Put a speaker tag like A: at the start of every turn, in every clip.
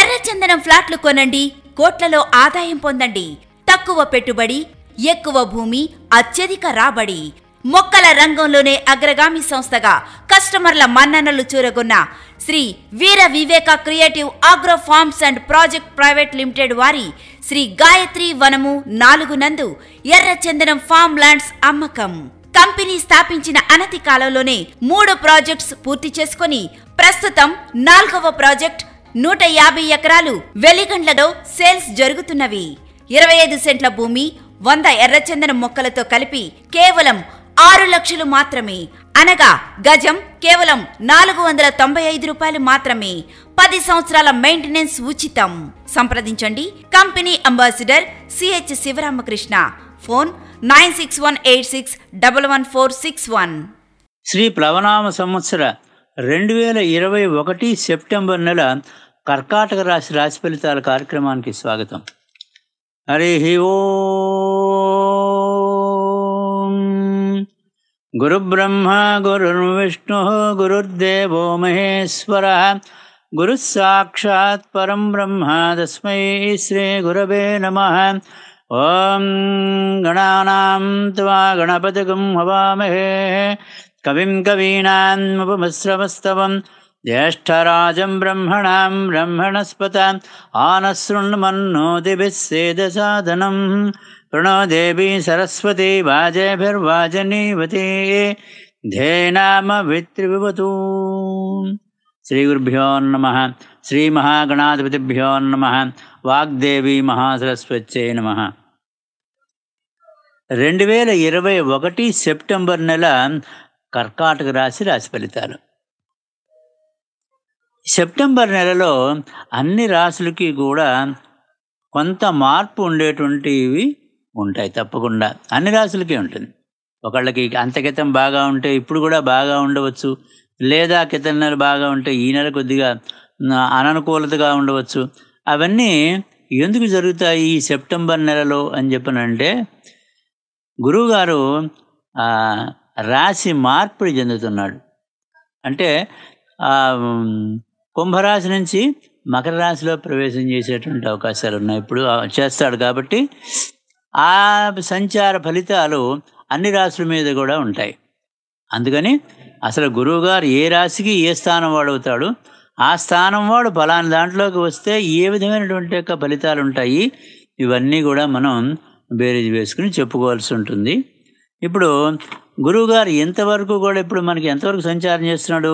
A: ఎర్రచందనం ఫ్లాట్లు కొనండి కోట్లలో ఆదాయం పొందండి తక్కువ పెట్టుబడి ఎక్కువ భూమి అత్యధిక రాబడి మొక్కల రంగంలోనే అగ్రగామి సంస్థగా కస్టమర్ల మన్ననలు చూరగొన్న Sri Veera Viveka creative agro farms and project private limited వారి శ్రీ గాయత్రి వనము నాలుగు నందు ఎర్రచందనం ఫామ్ ల్యాండ్స్ అమ్మకం కంపెనీ స్థాపించిన అనతి కాలంలోనే మూడు ప్రాజెక్ట్స్ పూర్తి చేసుకుని ప్రస్తుతం నాలుగవ ప్రాజెక్ట్ నూట యాభై ఎకరాలు వెలిగండ్లలో సేల్స్ జరుగుతున్నవి ఇరవై ఐదు సెంట్ల భూమి వంద ఎర్రచందన మొక్కలతో కలిపి కేవలం ఆరు లక్షలు మాత్రమే అనగా గజం కేవలం నాలుగు వందల తొంభై ఐదు రూపాయలు మాత్రమే పది సంవత్సరాల మెయింటెనెన్స్ ఉచితం సంప్రదించండి company ambassador C H Sivaramakrishna phone nine six one eight six double one four six one Sri ప్లవనామ సంవత్సర రెండు వేల ఇరవై ఒకటి సెప్టెంబర్ నెల ಕರ್ಕಾಟಕ ರಾಶಿ ರಾಶಿ ఫలితాల కార్యక్రమానికి స్వాగతం హరి ఓ గురుబ్రహ్మ గురుర్విష్ణు గురుర్దేవో మహేశ్వర గురుః సాక్షాత్ పరం బ్రహ్మ తస్మై శ్రీ గురవే నమ ఓం గణానాం త్వా గణపతిగం హవామహే కవిం కవీనాముపమశ్రవస్తవం ज्येष्ठराजं ब्रह्मणां ब्रह्मणस्पताम् आनसृण्मन्नोदिभिः सेदसाधनम् प्रणो देवी सरस्वती वाजेभिर्वाजनीवती ध्येनामवित्रिविवतु श्रीगुरुभ्यो नमः श्रीमहागणाधिपतिभ्यो नमः వాగ్దేవి మహాసరస్వచ్చే నమ రెండు వేల ఇరవై ఒకటి సెప్టెంబర్ నెల కర్కాటక రాశి రాశి ఫలితాలు సెప్టెంబర్ నెలలో అన్ని రాసులకి కూడా కొంత మార్పు ఉండేటువంటివి ఉంటాయి తప్పకుండా అన్ని రాసులకి ఉంటుంది ఒకళ్ళకి అంత క్రితం బాగా ఉంటే ఇప్పుడు కూడా బాగా ఉండవచ్చు లేదా క్రితం నెల బాగా ఉంటే ఈ నెల కొద్దిగా అననుకూలతగా ఉండవచ్చు అవన్నీ ఎందుకు జరుగుతాయి ఈ సెప్టెంబర్ నెలలో అని చెప్పనంటే గురువుగారు రాశి మార్పిడి చెందుతున్నాడు అంటే కుంభరాశి నుంచి మకర రాశిలో ప్రవేశం చేసేటువంటి అవకాశాలు ఉన్నాయి ఇప్పుడు చేస్తాడు కాబట్టి ఆ సంచార ఫలితాలు అన్ని రాశుల మీద కూడా ఉంటాయి అందుకని అసలు గురువుగారు ఏ రాశికి ఏ స్థానం వాడవుతాడు ఆ స్థానం వాడు ఫలాని దాంట్లోకి వస్తే ఏ విధమైనటువంటి యొక్క ఫలితాలు ఉంటాయి ఇవన్నీ కూడా మనం బేరీజ్ వేసుకుని చెప్పుకోవాల్సి ఉంటుంది ఇప్పుడు గురువుగారు ఎంతవరకు కూడా ఇప్పుడు మనకి ఎంతవరకు సంచారం చేస్తున్నాడు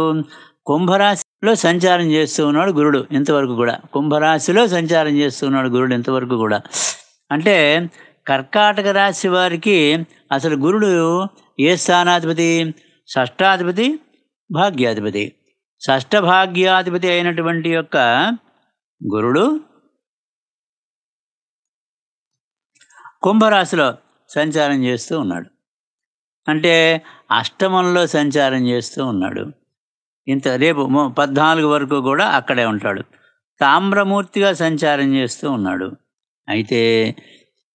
A: కుంభరాశి లో సంచారం చేస్తూ ఉన్నాడు గురుడు ఇంతవరకు కూడా కుంభరాశిలో సంచారం చేస్తూ ఉన్నాడు గురుడు ఇంతవరకు కూడా అంటే కర్కాటక రాశి వారికి అసలు గురుడు ఏ స్థానాధిపతి షష్టాధిపతి భాగ్యాధిపతి షష్ట భాగ్యాధిపతి అయినటువంటి యొక్క గురుడు కుంభరాశిలో సంచారం చేస్తూ ఉన్నాడు అంటే అష్టమంలో సంచారం చేస్తూ ఉన్నాడు ఇంత రేపు పద్నాలుగు వరకు కూడా అక్కడే ఉంటాడు తామ్రమూర్తిగా సంచారం చేస్తూ ఉన్నాడు అయితే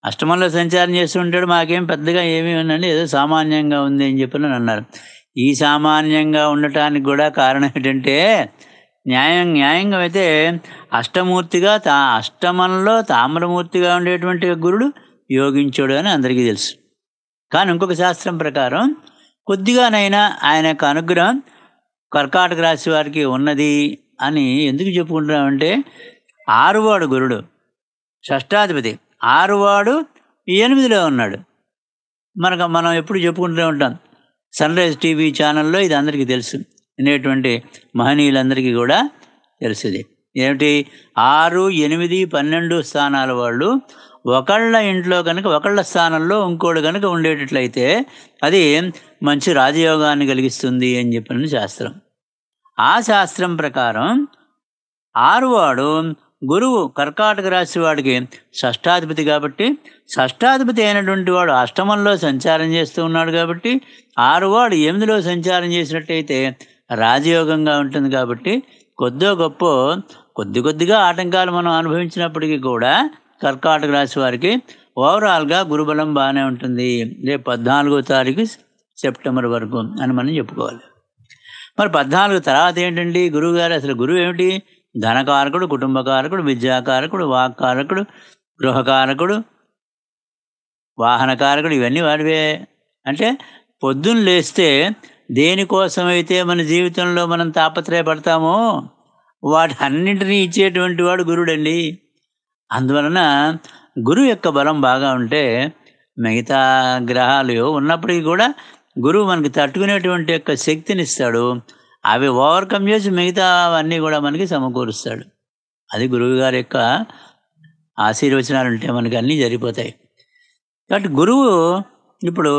A: అష్టమంలో సంచారం చేస్తూ ఉంటాడు మాకేం పెద్దగా ఏమీ ఉందండి ఏదో సామాన్యంగా ఉంది అని చెప్పి అన్నారు ఈ సామాన్యంగా ఉండటానికి కూడా కారణం ఏంటంటే న్యాయం న్యాయంగా అయితే అష్టమూర్తిగా తా అష్టమంలో తామ్రమూర్తిగా ఉండేటువంటి గురుడు యోగించాడు అని అందరికీ తెలుసు కానీ ఇంకొక శాస్త్రం ప్రకారం కొద్దిగానైనా ఆయన యొక్క అనుగ్రహం కర్కాటక రాశి వారికి ఉన్నది అని ఎందుకు చెప్పుకుంటున్నామంటే ఆరువాడు గురుడు షష్టాధిపతి ఆరువాడు ఎనిమిదిలో ఉన్నాడు మనకు మనం ఎప్పుడు చెప్పుకుంటూనే ఉంటాం సన్ రైజ్ టీవీ ఛానల్లో ఇది అందరికీ తెలుసు అనేటువంటి మహనీయులందరికీ కూడా తెలుసుది ఏమిటి ఆరు ఎనిమిది పన్నెండు స్థానాల వాళ్ళు ఒకళ్ళ ఇంట్లో కనుక ఒకళ్ళ స్థానంలో ఇంకోడు కనుక ఉండేటట్లయితే అది మంచి రాజయోగాన్ని కలిగిస్తుంది అని చెప్పిన శాస్త్రం ఆ శాస్త్రం ప్రకారం ఆరువాడు గురువు కర్కాటక రాశి వాడికి షష్టాధిపతి కాబట్టి షష్టాధిపతి అయినటువంటి వాడు అష్టమంలో సంచారం చేస్తూ ఉన్నాడు కాబట్టి ఆరువాడు ఎనిమిదిలో సంచారం చేసినట్టయితే రాజయోగంగా ఉంటుంది కాబట్టి కొద్దో గొప్ప కొద్ది కొద్దిగా ఆటంకాలు మనం అనుభవించినప్పటికీ కూడా కర్కాటక రాశి వారికి ఓవరాల్గా గురుబలం బాగానే ఉంటుంది రేపు పద్నాలుగో తారీఖు సెప్టెంబర్ వరకు అని మనం చెప్పుకోవాలి మరి పద్నాలుగు తర్వాత ఏంటండి గురువు గారు అసలు గురువు ఏమిటి ధనకారకుడు కుటుంబకారకుడు విద్యాకారకుడు వాక్కారకుడు గృహకారకుడు వాహనకారకుడు ఇవన్నీ వాడివే అంటే పొద్దున్న లేస్తే దేనికోసమైతే మన జీవితంలో మనం తాపత్రయపడతామో వాటి అన్నింటినీ ఇచ్చేటువంటి వాడు గురుడండి అందువలన గురువు యొక్క బలం బాగా ఉంటే మిగతా గ్రహాలు ఉన్నప్పటికీ కూడా గురువు మనకి తట్టుకునేటువంటి యొక్క శక్తిని ఇస్తాడు అవి ఓవర్కమ్ చేసి మిగతా అవన్నీ కూడా మనకి సమకూరుస్తాడు అది గురువు గారి యొక్క ఆశీర్వచనాలు ఉంటే మనకి అన్నీ జరిగిపోతాయి కాబట్టి గురువు ఇప్పుడు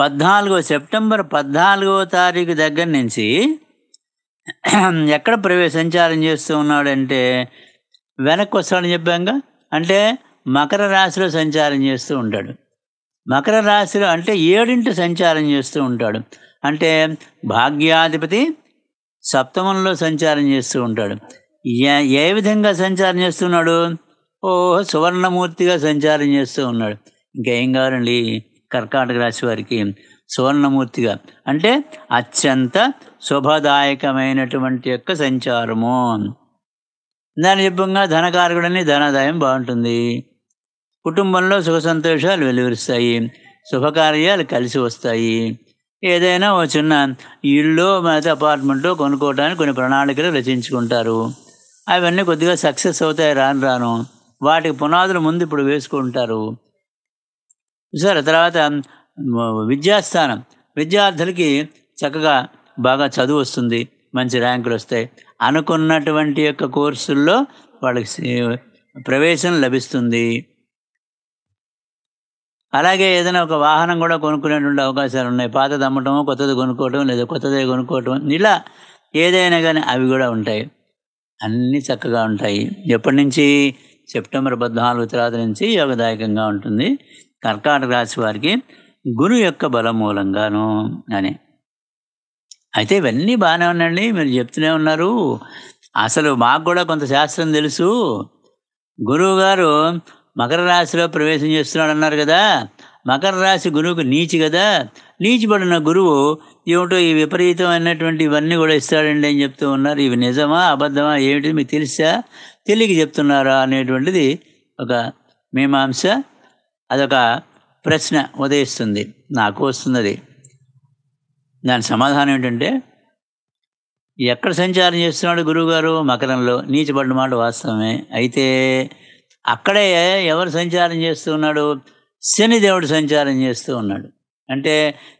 A: పద్నాలుగో సెప్టెంబర్ పద్నాలుగో తారీఖు దగ్గర నుంచి ఎక్కడ ప్రవేశ సంచారం చేస్తూ ఉన్నాడంటే వెనక్కి వస్తాడని చెప్పాంగా అంటే మకర రాశిలో సంచారం చేస్తూ ఉంటాడు మకర రాశిలో అంటే ఏడింటి సంచారం చేస్తూ ఉంటాడు అంటే భాగ్యాధిపతి సప్తమంలో సంచారం చేస్తూ ఉంటాడు ఏ విధంగా సంచారం చేస్తున్నాడు ఓ సువర్ణమూర్తిగా సంచారం చేస్తూ ఉన్నాడు ఇంకేం కావాలండి కర్కాటక రాశి వారికి సువర్ణమూర్తిగా అంటే అత్యంత శుభదాయకమైనటువంటి యొక్క సంచారము దాని చెప్పంగా ధనకారకుడని ధనాదాయం బాగుంటుంది కుటుంబంలో సుఖ సంతోషాలు వెలువరిస్తాయి శుభకార్యాలు కలిసి వస్తాయి ఏదైనా ఒక చిన్న ఇల్లు లేకపోతే అపార్ట్మెంట్ కొనుక్కోవడానికి కొన్ని ప్రణాళికలు రచించుకుంటారు అవన్నీ కొద్దిగా సక్సెస్ అవుతాయి రాను రాను వాటికి పునాదులు ముందు ఇప్పుడు వేసుకుంటారు సార్ తర్వాత విద్యాస్థానం విద్యార్థులకి చక్కగా బాగా చదువు వస్తుంది మంచి ర్యాంకులు వస్తాయి అనుకున్నటువంటి యొక్క కోర్సుల్లో వాళ్ళకి ప్రవేశం లభిస్తుంది అలాగే ఏదైనా ఒక వాహనం కూడా కొనుక్కునేటువంటి అవకాశాలు ఉన్నాయి పాతది అమ్మటము కొత్తది కొనుక్కోవటం లేదా కొత్తది కొనుక్కోవటం ఇలా ఏదైనా కానీ అవి కూడా ఉంటాయి అన్నీ చక్కగా ఉంటాయి ఎప్పటి నుంచి సెప్టెంబర్ పద్నాలుగు తర్వాత నుంచి యోగదాయకంగా ఉంటుంది కర్కాటక రాశి వారికి గురు యొక్క బలం మూలంగాను అని అయితే ఇవన్నీ బాగానే ఉన్నాయండి మీరు చెప్తూనే ఉన్నారు అసలు మాకు కూడా కొంత శాస్త్రం తెలుసు గురువు గారు మకర రాశిలో ప్రవేశం చేస్తున్నాడు అన్నారు కదా మకర రాశి గురువుకు నీచి కదా నీచిపడిన గురువు ఏమిటో ఈ విపరీతమైనటువంటి ఇవన్నీ కూడా ఇస్తాడండి అని చెప్తూ ఉన్నారు ఇవి నిజమా అబద్ధమా ఏమిటి మీకు తెలుసా తెలియక చెప్తున్నారా అనేటువంటిది ఒక మీమాంస అదొక ప్రశ్న ఉదయిస్తుంది నాకు వస్తున్నది దాని సమాధానం ఏంటంటే ఎక్కడ సంచారం చేస్తున్నాడు గురువుగారు మకరంలో నీచబడిన మాట వాస్తవమే అయితే అక్కడే ఎవరు సంచారం చేస్తూ ఉన్నాడు శనిదేవుడు సంచారం చేస్తూ ఉన్నాడు అంటే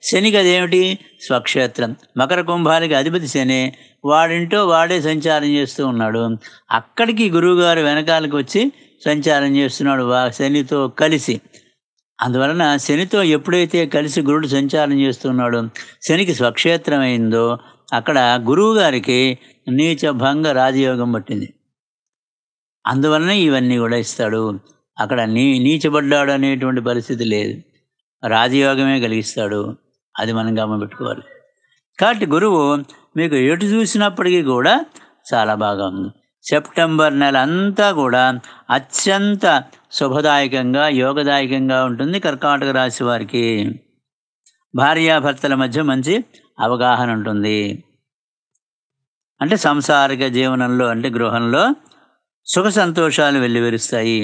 A: శనికి అదేమిటి స్వక్షేత్రం మకర కుంభానికి అధిపతి శని వాడింటో వాడే సంచారం చేస్తూ ఉన్నాడు అక్కడికి గురువుగారు వెనకాలకు వచ్చి సంచారం చేస్తున్నాడు శనితో కలిసి అందువలన శనితో ఎప్పుడైతే కలిసి గురుడు సంచారం చేస్తున్నాడో శనికి స్వక్షేత్రమైందో అక్కడ గురువు గారికి నీచ భంగ రాజయోగం పట్టింది అందువలన ఇవన్నీ కూడా ఇస్తాడు అక్కడ నీ నీచబడ్డాడు అనేటువంటి పరిస్థితి లేదు రాజయోగమే కలిగిస్తాడు అది మనం గమనపెట్టుకోవాలి కాబట్టి గురువు మీకు ఎటు చూసినప్పటికీ కూడా చాలా బాగా ఉంది సెప్టెంబర్ నెల అంతా కూడా అత్యంత శుభదాయకంగా యోగదాయకంగా ఉంటుంది కర్కాటక రాశి వారికి భార్యాభర్తల మధ్య మంచి అవగాహన ఉంటుంది అంటే సంసారిక జీవనంలో అంటే గృహంలో సుఖ సంతోషాలు వెల్లివిరుస్తాయి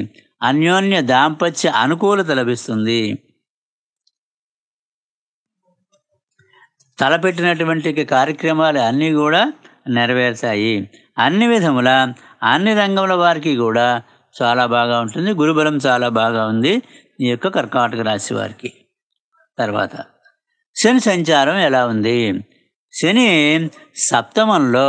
A: అన్యోన్య దాంపత్య అనుకూలత లభిస్తుంది తలపెట్టినటువంటి కార్యక్రమాలు అన్నీ కూడా నెరవేర్చాయి అన్ని విధముల అన్ని రంగముల వారికి కూడా చాలా బాగా ఉంటుంది గురుబలం చాలా బాగా ఉంది ఈ యొక్క కర్కాటక రాశి వారికి తర్వాత శని సంచారం ఎలా ఉంది శని సప్తమంలో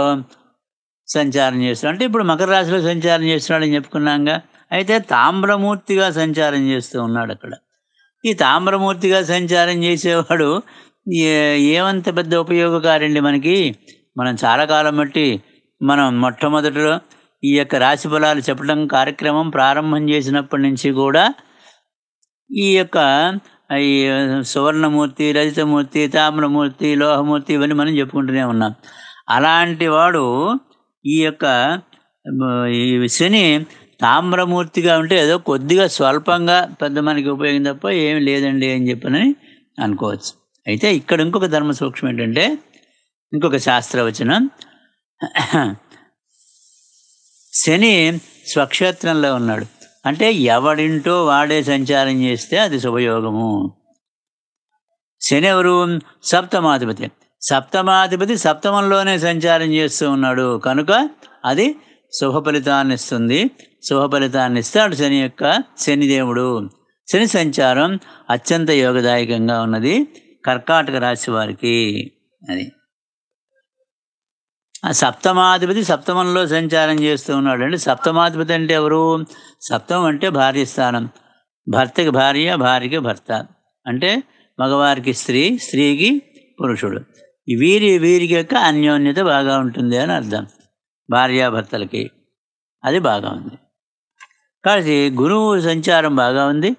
A: సంచారం చేస్తున్నాడు అంటే ఇప్పుడు మకర రాశిలో సంచారం చేస్తున్నాడని చెప్పుకున్నాగా అయితే తామ్రమూర్తిగా సంచారం చేస్తూ ఉన్నాడు అక్కడ ఈ తామ్రమూర్తిగా సంచారం చేసేవాడు ఏమంత పెద్ద ఉపయోగకారండి మనకి మనం చాలా కాలం బట్టి మనం మొట్టమొదటిలో ఈ యొక్క రాశి ఫలాలు చెప్పడం కార్యక్రమం ప్రారంభం చేసినప్పటి నుంచి కూడా ఈ యొక్క ఈ సువర్ణమూర్తి రజితమూర్తి తామ్రమూర్తి లోహమూర్తి ఇవన్నీ మనం చెప్పుకుంటూనే ఉన్నాం అలాంటి వాడు ఈ యొక్క ఈ శని తామ్రమూర్తిగా ఉంటే ఏదో కొద్దిగా స్వల్పంగా పెద్ద మనకి ఉపయోగం తప్ప ఏమి లేదండి అని చెప్పనని అనుకోవచ్చు అయితే ఇక్కడ ఇంకొక ధర్మ సూక్ష్మం ఏంటంటే ఇంకొక శాస్త్రవచనం శని స్వక్షేత్రంలో ఉన్నాడు అంటే ఎవడింటో వాడే సంచారం చేస్తే అది శుభయోగము శని ఎవరు సప్తమాధిపతి సప్తమాధిపతి సప్తమంలోనే సంచారం చేస్తూ ఉన్నాడు కనుక అది శుభ ఫలితాన్ని ఇస్తుంది శుభ ఫలితాన్ని ఇస్తాడు శని యొక్క శనిదేవుడు శని సంచారం అత్యంత యోగదాయకంగా ఉన్నది కర్కాటక రాశి వారికి అది సప్తమాధిపతి సప్తమంలో సంచారం చేస్తూ ఉన్నాడు అంటే సప్తమాధిపతి అంటే ఎవరు సప్తమం అంటే భార్య స్థానం భర్తకి భార్య భార్యకి భర్త అంటే మగవారికి స్త్రీ స్త్రీకి పురుషుడు వీరి వీరికి యొక్క అన్యోన్యత బాగా ఉంటుంది అని అర్థం భార్యాభర్తలకి అది బాగా ఉంది కాబట్టి గురువు సంచారం బాగా ఉంది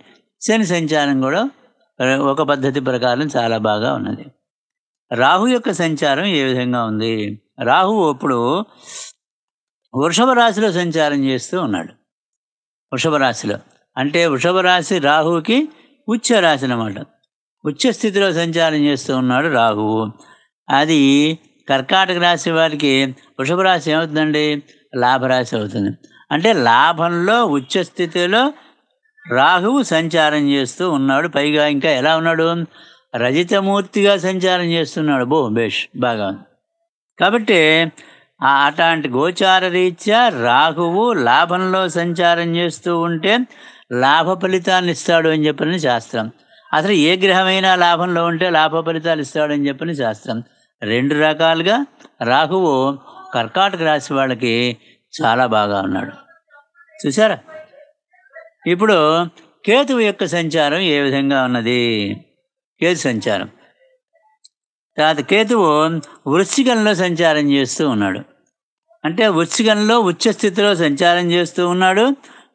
A: శని సంచారం కూడా ఒక పద్ధతి ప్రకారం చాలా బాగా ఉన్నది రాహు యొక్క సంచారం ఏ విధంగా ఉంది రాహు ఇప్పుడు వృషభ రాశిలో సంచారం చేస్తూ ఉన్నాడు వృషభ రాశిలో అంటే వృషభ రాశి రాహుకి ఉచ్చ రాశి అనమాట ఉచ్చ స్థితిలో సంచారం చేస్తూ ఉన్నాడు రాహువు అది కర్కాటక రాశి వారికి వృషభ రాశి ఏమవుతుందండి లాభరాశి అవుతుంది అంటే లాభంలో ఉచ్చ స్థితిలో రాహువు సంచారం చేస్తూ ఉన్నాడు పైగా ఇంకా ఎలా ఉన్నాడు రజితమూర్తిగా సంచారం చేస్తున్నాడు బో బేష్ బాగా కాబట్టి అట్లాంటి గోచార రీత్యా రాహువు లాభంలో సంచారం చేస్తూ ఉంటే లాభ ఫలితాన్ని ఇస్తాడు అని చెప్పని శాస్త్రం అసలు ఏ గ్రహమైనా లాభంలో ఉంటే లాభ ఫలితాలు ఇస్తాడు అని చెప్పని శాస్త్రం రెండు రకాలుగా రాహువు కర్కాటక రాశి వాళ్ళకి చాలా బాగా ఉన్నాడు చూసారా ఇప్పుడు కేతువు యొక్క సంచారం ఏ విధంగా ఉన్నది కేతు సంచారం తర్వాత కేతువు వృశ్చికంలో సంచారం చేస్తూ ఉన్నాడు అంటే వృశ్చికంలో ఉచ్చస్థితిలో సంచారం చేస్తూ ఉన్నాడు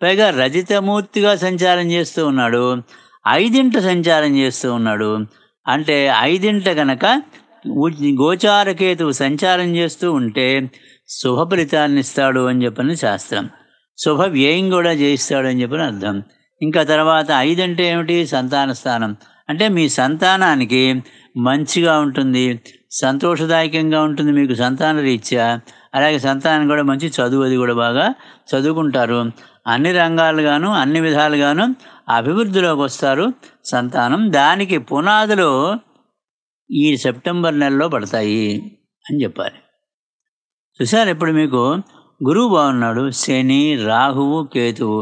A: పైగా రజితమూర్తిగా సంచారం చేస్తూ ఉన్నాడు ఐదింట సంచారం చేస్తూ ఉన్నాడు అంటే ఐదింట గనక గోచారకేతువు సంచారం చేస్తూ ఉంటే శుభ ఫలితాన్ని ఇస్తాడు అని చెప్పని శాస్త్రం శుభ వ్యయం కూడా చేయిస్తాడు అని చెప్పని అర్థం ఇంకా తర్వాత ఐదంటే ఏమిటి సంతాన స్థానం అంటే మీ సంతానానికి మంచిగా ఉంటుంది సంతోషదాయకంగా ఉంటుంది మీకు సంతాన రీత్యా అలాగే సంతానం కూడా మంచి చదువు అది కూడా బాగా చదువుకుంటారు అన్ని రంగాలుగాను అన్ని విధాలుగాను అభివృద్ధిలోకి వస్తారు సంతానం దానికి పునాదులు ఈ సెప్టెంబర్ నెలలో పడతాయి అని చెప్పాలి చూసారు ఇప్పుడు మీకు గురువు బాగున్నాడు శని రాహువు కేతువు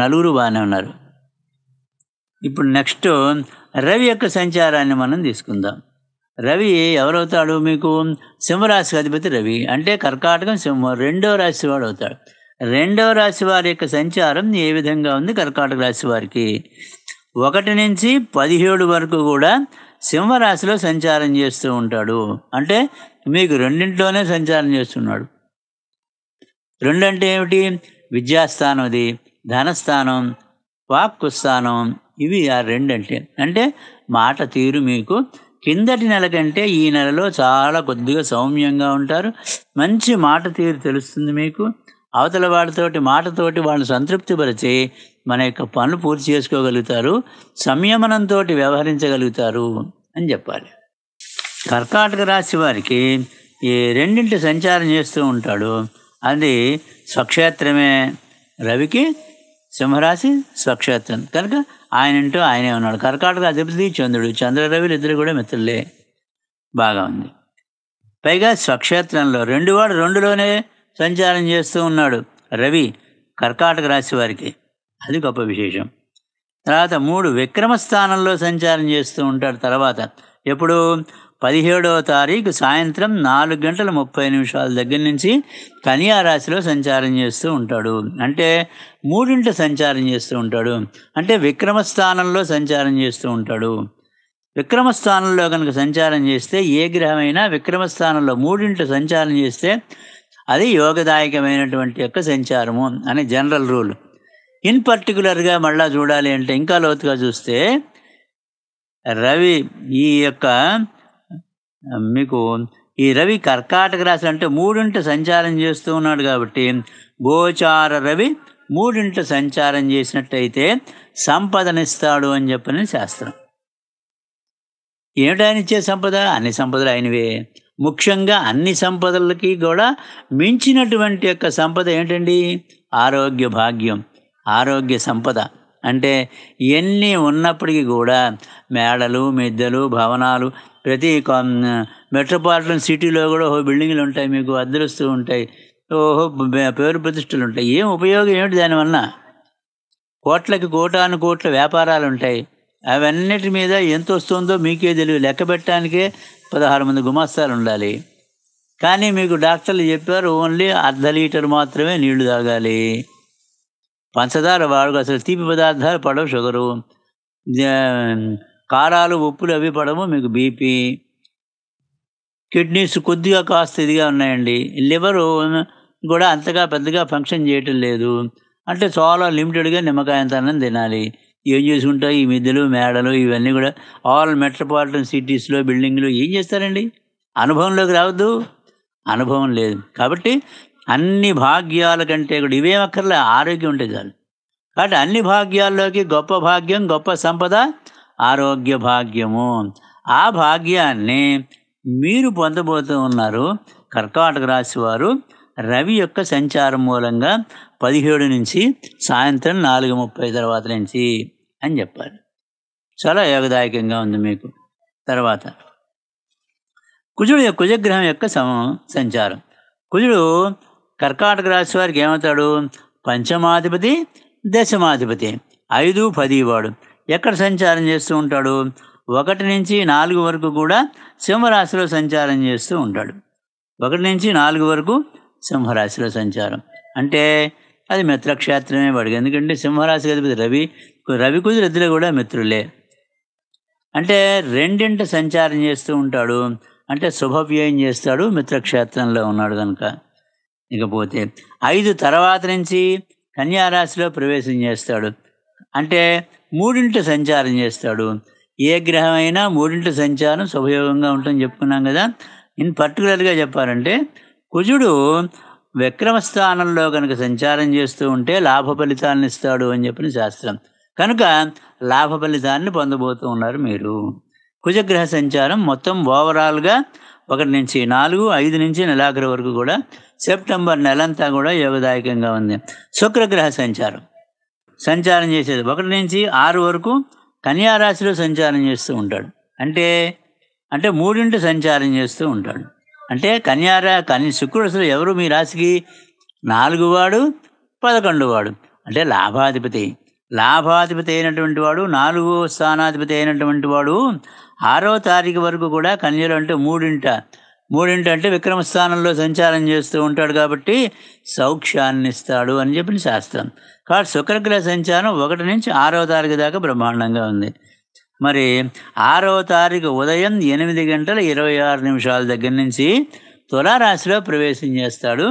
A: నలుగురు బాగానే ఉన్నారు ఇప్పుడు నెక్స్ట్ రవి యొక్క సంచారాన్ని మనం తీసుకుందాం రవి ఎవరవుతాడు మీకు సింహరాశికి అధిపతి రవి అంటే కర్కాటకం సింహం రెండవ రాశి వాడు అవుతాడు రెండవ రాశి వారి యొక్క సంచారం ఏ విధంగా ఉంది కర్కాటక రాశి వారికి ఒకటి నుంచి పదిహేడు వరకు కూడా సింహరాశిలో సంచారం చేస్తూ ఉంటాడు అంటే మీకు రెండింటిలోనే సంచారం చేస్తున్నాడు రెండంటే ఏమిటి విద్యాస్థానం అది ధనస్థానం వాక్కు స్థానం ఇవి ఆ రెండు అంటే అంటే మాట తీరు మీకు కిందటి నెల కంటే ఈ నెలలో చాలా కొద్దిగా సౌమ్యంగా ఉంటారు మంచి మాట తీరు తెలుస్తుంది మీకు అవతల వాడితోటి మాటతోటి వాళ్ళని సంతృప్తిపరిచి మన యొక్క పనులు పూర్తి చేసుకోగలుగుతారు సంయమనంతో వ్యవహరించగలుగుతారు అని చెప్పాలి కర్కాటక రాశి వారికి ఈ రెండింటి సంచారం చేస్తూ ఉంటాడు అది స్వక్షేత్రమే రవికి సింహరాశి స్వక్షేత్రం కనుక ఆయన ఇంటూ ఆయనే ఉన్నాడు కర్కాటక అధిపతి చంద్రుడు చంద్రరవిలు ఇద్దరు కూడా మిత్రులే బాగా ఉంది పైగా స్వక్షేత్రంలో రెండు వాడు రెండులోనే సంచారం చేస్తూ ఉన్నాడు రవి కర్కాటక రాశి వారికి అది గొప్ప విశేషం తర్వాత మూడు విక్రమ స్థానంలో సంచారం చేస్తూ ఉంటాడు తర్వాత ఎప్పుడు పదిహేడవ తారీఖు సాయంత్రం నాలుగు గంటల ముప్పై నిమిషాల దగ్గర నుంచి కన్యా రాశిలో సంచారం చేస్తూ ఉంటాడు అంటే మూడింట సంచారం చేస్తూ ఉంటాడు అంటే విక్రమస్థానంలో సంచారం చేస్తూ ఉంటాడు విక్రమస్థానంలో కనుక సంచారం చేస్తే ఏ గ్రహమైనా విక్రమస్థానంలో మూడింట సంచారం చేస్తే అది యోగదాయకమైనటువంటి యొక్క సంచారము అనే జనరల్ రూల్ ఇన్ పర్టికులర్గా మళ్ళీ చూడాలి అంటే ఇంకా లోతుగా చూస్తే రవి ఈ యొక్క మీకు ఈ రవి కర్కాటక రాశి అంటే మూడింట సంచారం చేస్తూ ఉన్నాడు కాబట్టి గోచార రవి మూడింట సంచారం చేసినట్టయితే సంపదనిస్తాడు అని చెప్పని శాస్త్రం ఏమిటి ఆయన ఇచ్చే సంపద అన్ని సంపదలు ఆయనవే ముఖ్యంగా అన్ని సంపదలకి కూడా మించినటువంటి యొక్క సంపద ఏంటండి ఆరోగ్య భాగ్యం ఆరోగ్య సంపద అంటే ఎన్ని ఉన్నప్పటికీ కూడా మేడలు మిద్దెలు భవనాలు ప్రతి మెట్రోపాలిటన్ సిటీలో కూడా ఓహో బిల్డింగ్లు ఉంటాయి మీకు అద్దరుస్తూ ఉంటాయి ఓహో పేరు ప్రతిష్టలు ఉంటాయి ఏం ఉపయోగం ఏమిటి దానివల్ల కోట్లకి కోటాను కోట్ల వ్యాపారాలు ఉంటాయి అవన్నిటి మీద ఎంత వస్తుందో మీకే తెలియదు లెక్క పెట్టడానికే పదహారు మంది గుమాస్తాలు ఉండాలి కానీ మీకు డాక్టర్లు చెప్పారు ఓన్లీ అర్ధ లీటర్ మాత్రమే నీళ్లు తాగాలి పంచదార వాడుకు అసలు తీపి పదార్థాలు పడవు షుగరు కారాలు ఉప్పులు అవి పడము మీకు బీపీ కిడ్నీస్ కొద్దిగా కాస్త ఇదిగా ఉన్నాయండి లివరు కూడా అంతగా పెద్దగా ఫంక్షన్ చేయటం లేదు అంటే చాలా లిమిటెడ్గా నిమ్మకాయంతనం తినాలి ఏం చేసుకుంటాయి ఈ మిద్దెలు మేడలు ఇవన్నీ కూడా ఆల్ మెట్రోపాలిటన్ సిటీస్లో బిల్డింగ్లు ఏం చేస్తారండి అనుభవంలోకి రావద్దు అనుభవం లేదు కాబట్టి అన్ని భాగ్యాల కంటే కూడా అక్కర్లే ఆరోగ్యం ఉంటే చాలు కాబట్టి అన్ని భాగ్యాల్లోకి గొప్ప భాగ్యం గొప్ప సంపద ఆరోగ్య భాగ్యము ఆ భాగ్యాన్ని మీరు పొందబోతూ ఉన్నారు కర్కాటక రాశి వారు రవి యొక్క సంచారం మూలంగా పదిహేడు నుంచి సాయంత్రం నాలుగు ముప్పై తర్వాత నుంచి అని చెప్పారు చాలా యోగదాయకంగా ఉంది మీకు తర్వాత కుజుడు కుజగ్రహం యొక్క సంచారం కుజుడు కర్కాటక రాశి వారికి ఏమవుతాడు పంచమాధిపతి దశమాధిపతి ఐదు పది వాడు ఎక్కడ సంచారం చేస్తూ ఉంటాడు ఒకటి నుంచి నాలుగు వరకు కూడా సింహరాశిలో సంచారం చేస్తూ ఉంటాడు ఒకటి నుంచి నాలుగు వరకు సింహరాశిలో సంచారం అంటే అది మిత్రక్షేత్రమే పడిగా ఎందుకంటే సింహరాశి అధిపతి రవి రవి కుదిరిద్దరు కూడా మిత్రులే అంటే రెండింట సంచారం చేస్తూ ఉంటాడు అంటే శుభవ్యయం చేస్తాడు మిత్రక్షేత్రంలో ఉన్నాడు కనుక ఇకపోతే ఐదు తర్వాత నుంచి కన్యారాశిలో ప్రవేశం చేస్తాడు అంటే మూడింటి సంచారం చేస్తాడు ఏ గ్రహం అయినా మూడింటి సంచారం శుభయోగంగా ఉంటుందని చెప్పుకున్నాం కదా ఇన్ పర్టికులర్గా చెప్పాలంటే కుజుడు విక్రమ స్థానంలో కనుక సంచారం చేస్తూ ఉంటే లాభ ఫలితాలను ఇస్తాడు అని చెప్పిన శాస్త్రం కనుక లాభ ఫలితాన్ని పొందబోతూ ఉన్నారు మీరు కుజగ్రహ సంచారం మొత్తం ఓవరాల్గా ఒకటి నుంచి నాలుగు ఐదు నుంచి నెలాఖరు వరకు కూడా సెప్టెంబర్ నెలంతా కూడా యోగదాయకంగా ఉంది శుక్రగ్రహ సంచారం సంచారం చేసేది ఒకటి నుంచి ఆరు వరకు కన్యారాశిలో సంచారం చేస్తూ ఉంటాడు అంటే అంటే మూడింటి సంచారం చేస్తూ ఉంటాడు అంటే కన్యారా కని శుక్రుడు అసలు ఎవరు మీ రాశికి నాలుగు వాడు పదకొండు వాడు అంటే లాభాధిపతి లాభాధిపతి అయినటువంటి వాడు నాలుగు స్థానాధిపతి అయినటువంటి వాడు ఆరో తారీఖు వరకు కూడా కన్యలు అంటే మూడింట మూడింట అంటే విక్రమ స్థానంలో సంచారం చేస్తూ ఉంటాడు కాబట్టి సౌఖ్యాన్ని ఇస్తాడు అని చెప్పిన శాస్త్రం కాబట్టి శుక్రగ్రహ సంచారం ఒకటి నుంచి ఆరవ తారీఖు దాకా బ్రహ్మాండంగా ఉంది మరి ఆరవ తారీఖు ఉదయం ఎనిమిది గంటల ఇరవై ఆరు నిమిషాల దగ్గర నుంచి తులారాశిలో ప్రవేశం చేస్తాడు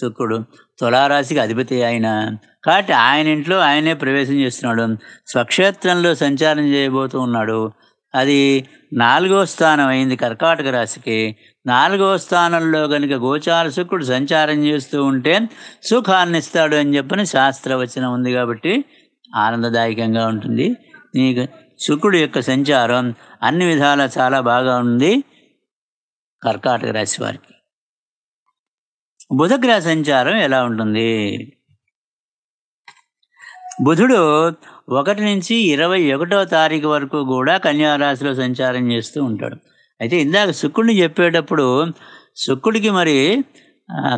A: శుక్రుడు తులారాశికి అధిపతి ఆయన కాబట్టి ఆయన ఇంట్లో ఆయనే ప్రవేశం చేస్తున్నాడు స్వక్షేత్రంలో సంచారం చేయబోతూ ఉన్నాడు అది నాలుగో స్థానం అయింది కర్కాటక రాశికి నాలుగో స్థానంలో కనుక గోచార శుక్రుడు సంచారం చేస్తూ ఉంటే సుఖాన్ని ఇస్తాడు అని చెప్పని శాస్త్రవచనం ఉంది కాబట్టి ఆనందదాయకంగా ఉంటుంది నీకు శుక్రుడు యొక్క సంచారం అన్ని విధాలా చాలా బాగా ఉంది కర్కాటక రాశి వారికి బుధగ్రహ సంచారం ఎలా ఉంటుంది బుధుడు ఒకటి నుంచి ఇరవై ఒకటో తారీఖు వరకు కూడా కన్యారాశిలో సంచారం చేస్తూ ఉంటాడు అయితే ఇందాక శుక్రుడిని చెప్పేటప్పుడు శుక్రుడికి మరి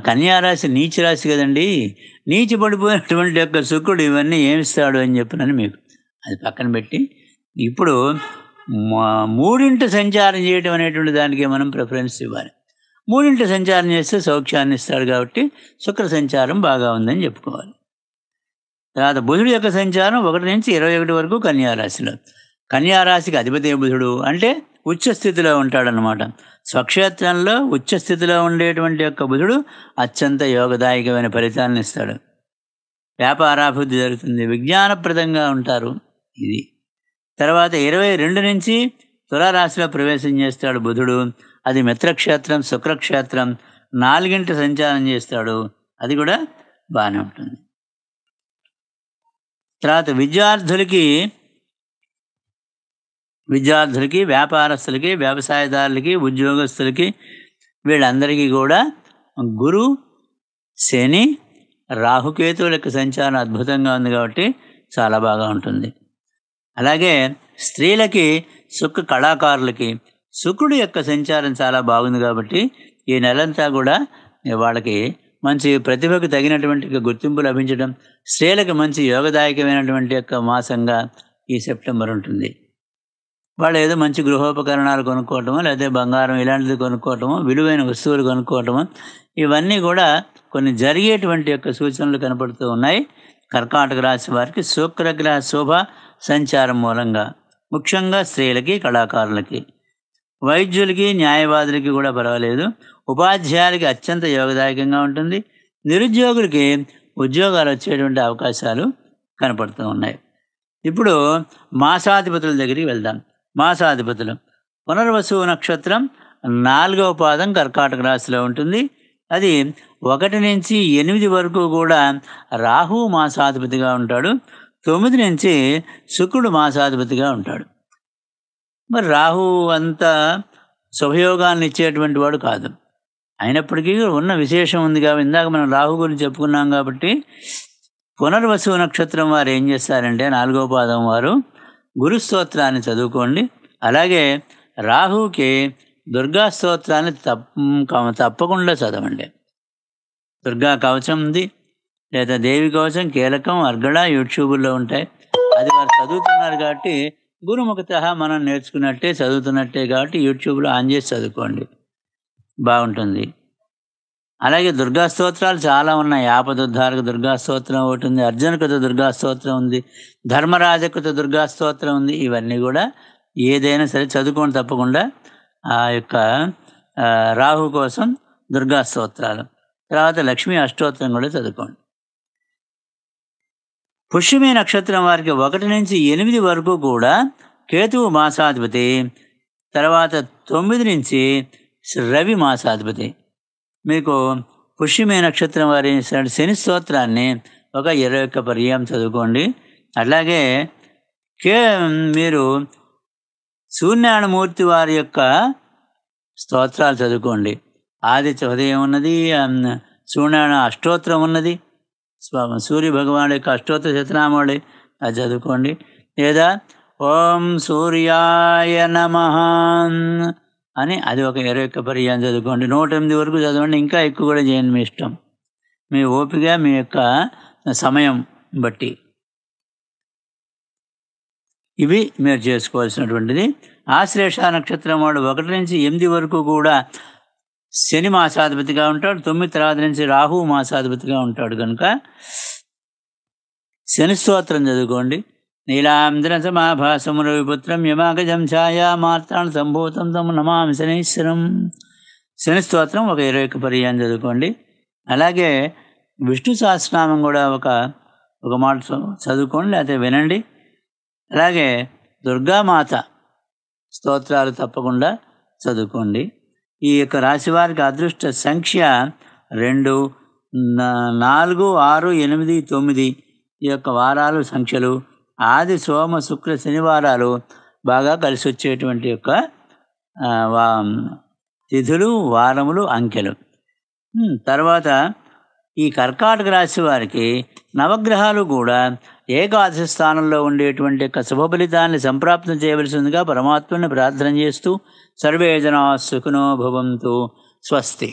A: కన్యారాశి నీచిరాశి కదండి నీచి పడిపోయినటువంటి యొక్క శుక్రుడు ఇవన్నీ ఏమిస్తాడు అని చెప్పినని మీకు అది పక్కన పెట్టి ఇప్పుడు మూడింటి సంచారం చేయడం అనేటువంటి దానికి మనం ప్రిఫరెన్స్ ఇవ్వాలి మూడింటి సంచారం చేస్తే సౌఖ్యాన్ని ఇస్తాడు కాబట్టి శుక్ర సంచారం బాగా ఉందని చెప్పుకోవాలి తర్వాత బుధుడు యొక్క సంచారం ఒకటి నుంచి ఇరవై ఒకటి వరకు కన్యారాశిలో కన్యారాశికి అధిపతి బుధుడు అంటే ఉచ్చస్థితిలో ఉంటాడనమాట స్వక్షేత్రంలో ఉచ్చస్థితిలో ఉండేటువంటి యొక్క బుధుడు అత్యంత యోగదాయకమైన ఫలితాలను ఇస్తాడు వ్యాపారాభివృద్ధి జరుగుతుంది విజ్ఞానప్రదంగా ఉంటారు ఇది తర్వాత ఇరవై రెండు నుంచి తులారాశిలో ప్రవేశం చేస్తాడు బుధుడు అది మిత్రక్షేత్రం శుక్రక్షేత్రం నాలుగింటి సంచారం చేస్తాడు అది కూడా బాగానే ఉంటుంది తర్వాత విద్యార్థులకి విద్యార్థులకి వ్యాపారస్తులకి వ్యవసాయదారులకి ఉద్యోగస్తులకి వీళ్ళందరికీ కూడా గురు శని రాహుకేతువుల యొక్క సంచారం అద్భుతంగా ఉంది కాబట్టి చాలా బాగా ఉంటుంది అలాగే స్త్రీలకి సుఖ కళాకారులకి శుక్రుడు యొక్క సంచారం చాలా బాగుంది కాబట్టి ఈ నెలంతా కూడా వాళ్ళకి మంచి ప్రతిభకు తగినటువంటి గుర్తింపు లభించడం స్త్రీలకు మంచి యోగదాయకమైనటువంటి యొక్క మాసంగా ఈ సెప్టెంబర్ ఉంటుంది వాళ్ళు ఏదో మంచి గృహోపకరణాలు కొనుక్కోవటమో లేదా బంగారం ఇలాంటిది కొనుక్కోవటము విలువైన వస్తువులు కొనుక్కోవటము ఇవన్నీ కూడా కొన్ని జరిగేటువంటి యొక్క సూచనలు కనపడుతూ ఉన్నాయి కర్కాటక రాశి వారికి శుక్రగ్రహ శోభ సంచారం మూలంగా ముఖ్యంగా స్త్రీలకి కళాకారులకి వైద్యులకి న్యాయవాదులకి కూడా పర్వాలేదు ఉపాధ్యాయులకి అత్యంత యోగదాయకంగా ఉంటుంది నిరుద్యోగులకి ఉద్యోగాలు వచ్చేటువంటి అవకాశాలు కనపడుతూ ఉన్నాయి ఇప్పుడు మాసాధిపతుల దగ్గరికి వెళ్దాం మాసాధిపతులు పునర్వసు నక్షత్రం నాలుగవ పాదం కర్కాటక రాశిలో ఉంటుంది అది ఒకటి నుంచి ఎనిమిది వరకు కూడా రాహు మాసాధిపతిగా ఉంటాడు తొమ్మిది నుంచి శుక్రుడు మాసాధిపతిగా ఉంటాడు మరి రాహు అంత శుభయోగాన్ని ఇచ్చేటువంటి వాడు కాదు అయినప్పటికీ ఉన్న విశేషం ఉంది కాబట్టి ఇందాక మనం రాహు గురించి చెప్పుకున్నాం కాబట్టి పునర్వసు నక్షత్రం వారు ఏం చేస్తారంటే నాలుగో పాదం వారు గురుస్తోత్రాన్ని చదువుకోండి అలాగే రాహుకి దుర్గా స్తోత్రాన్ని తప్పకుండా చదవండి దుర్గా కవచం ఉంది లేదా దేవి కవచం కీలకం అర్గళ యూట్యూబ్లో ఉంటాయి అది వారు చదువుతున్నారు కాబట్టి గురుముఖత మనం నేర్చుకున్నట్టే చదువుతున్నట్టే కాబట్టి యూట్యూబ్లో ఆన్ చేసి చదువుకోండి బాగుంటుంది అలాగే దుర్గా స్తోత్రాలు చాలా ఉన్నాయి ఆపదుద్ధారక దుర్గా స్తోత్రం ఒకటి ఉంది అర్జునకృత దుర్గా స్తోత్రం ఉంది ధర్మరాజకృత దుర్గా స్తోత్రం ఉంది ఇవన్నీ కూడా ఏదైనా సరే చదువుకోండి తప్పకుండా ఆ యొక్క రాహు కోసం దుర్గా స్తోత్రాలు తర్వాత లక్ష్మీ అష్టోత్తరం కూడా చదువుకోండి పుష్యమీ నక్షత్రం వారికి ఒకటి నుంచి ఎనిమిది వరకు కూడా కేతువు మాసాధిపతి తర్వాత తొమ్మిది నుంచి రవి మాసాధిపతి మీకు పుష్యమే నక్షత్రం వారి శని స్తోత్రాన్ని ఒక ఇరవై ఒక్క పర్యాయం చదువుకోండి అట్లాగే కే మీరు మూర్తి వారి యొక్క స్తోత్రాలు చదువుకోండి ఆది హృదయం ఉన్నది సూర్యనారాయణ అష్టోత్తరం ఉన్నది సూర్య భగవాను యొక్క అష్టోత్తర శతనామాళి అది చదువుకోండి లేదా ఓం సూర్యాయ నమహాన్ అని అది ఒక ఇరవై ఒక్క పర్యాయం చదువుకోండి నూట ఎనిమిది వరకు చదవండి ఇంకా ఎక్కువ కూడా చేయండి మీ ఇష్టం మీ ఓపిక మీ యొక్క సమయం బట్టి ఇవి మీరు చేసుకోవాల్సినటువంటిది ఆశ్లేష నక్షత్రం వాడు ఒకటి నుంచి ఎనిమిది వరకు కూడా శని మాసాధిపతిగా ఉంటాడు తొమ్మిది తర్వాత నుంచి రాహు మాసాధిపతిగా ఉంటాడు కనుక శని స్తోత్రం చదువుకోండి నీలాంధ్రసమాభాసం రవిపుత్రం యమాగజం ఛాయామాత్రాన్ని సంభూతం తమ నమామి శనీశ్వరం శని స్తోత్రం ఒక ఇరవై ఒక్క పర్యాయం చదువుకోండి అలాగే విష్ణు సహస్రనామం కూడా ఒక ఒక మాట చదువుకోండి లేకపోతే వినండి అలాగే దుర్గామాత స్తోత్రాలు తప్పకుండా చదువుకోండి ఈ యొక్క రాశి వారికి అదృష్ట సంఖ్య రెండు నాలుగు ఆరు ఎనిమిది తొమ్మిది ఈ యొక్క వారాలు సంఖ్యలు ఆది సోమ శుక్ర శనివారాలు బాగా కలిసి వచ్చేటువంటి యొక్క తిథులు వారములు అంకెలు తర్వాత ఈ కర్కాటక రాశి వారికి నవగ్రహాలు కూడా ఏకాదశి స్థానంలో ఉండేటువంటి యొక్క శుభ ఫలితాన్ని సంప్రాప్తం చేయవలసిందిగా పరమాత్మని ప్రార్థన చేస్తూ సర్వే సుఖనోభవంతో స్వస్తి